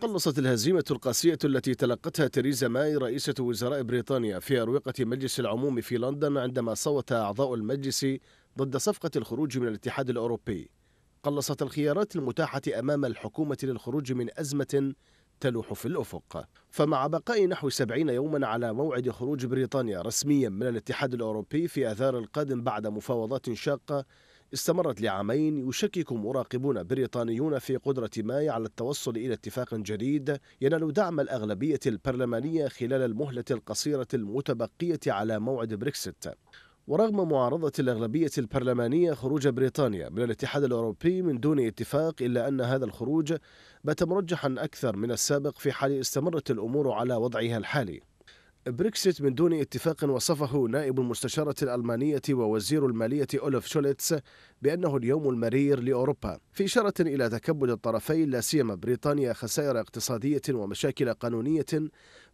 قلصت الهزيمة القاسية التي تلقتها تيريزا ماي رئيسة وزراء بريطانيا في أروقة مجلس العموم في لندن عندما صوت أعضاء المجلس ضد صفقة الخروج من الاتحاد الأوروبي قلصت الخيارات المتاحة أمام الحكومة للخروج من أزمة تلوح في الأفق فمع بقاء نحو 70 يوما على موعد خروج بريطانيا رسميا من الاتحاد الأوروبي في آذار القادم بعد مفاوضات شاقة استمرت لعامين يشكك مراقبون بريطانيون في قدرة ماي على التوصل إلى اتفاق جديد ينال دعم الأغلبية البرلمانية خلال المهلة القصيرة المتبقية على موعد بريكسيت ورغم معارضة الأغلبية البرلمانية خروج بريطانيا من الاتحاد الأوروبي من دون اتفاق إلا أن هذا الخروج بات مرجحا أكثر من السابق في حال استمرت الأمور على وضعها الحالي بريكسيت من دون اتفاق وصفه نائب المستشارة الألمانية ووزير المالية أولف شوليتس بأنه اليوم المرير لأوروبا في إشارة إلى تكبد الطرفين لا سيما بريطانيا خسائر اقتصادية ومشاكل قانونية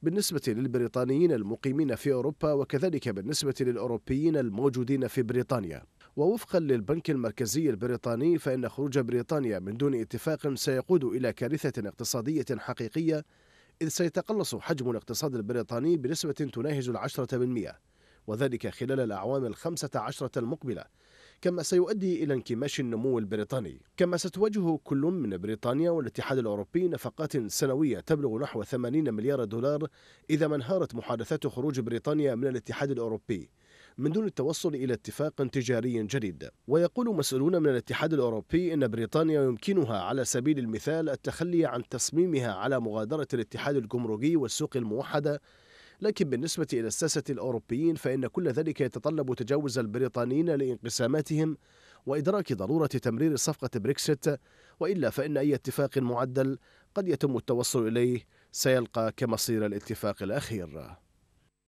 بالنسبة للبريطانيين المقيمين في أوروبا وكذلك بالنسبة للأوروبيين الموجودين في بريطانيا ووفقا للبنك المركزي البريطاني فإن خروج بريطانيا من دون اتفاق سيقود إلى كارثة اقتصادية حقيقية إذ سيتقلص حجم الاقتصاد البريطاني بنسبة تناهز العشرة بالمئة وذلك خلال الأعوام الخمسة عشرة المقبلة كما سيؤدي إلى انكماش النمو البريطاني كما ستواجه كل من بريطانيا والاتحاد الأوروبي نفقات سنوية تبلغ نحو 80 مليار دولار إذا ما انهارت محادثات خروج بريطانيا من الاتحاد الأوروبي من دون التوصل إلى اتفاق تجاري جديد ويقول مسؤولون من الاتحاد الأوروبي أن بريطانيا يمكنها على سبيل المثال التخلي عن تصميمها على مغادرة الاتحاد الجمركي والسوق الموحدة لكن بالنسبة إلى الساسة الأوروبيين فإن كل ذلك يتطلب تجاوز البريطانيين لانقساماتهم وإدراك ضرورة تمرير صفقة بريكسيت وإلا فإن أي اتفاق معدل قد يتم التوصل إليه سيلقى كمصير الاتفاق الأخير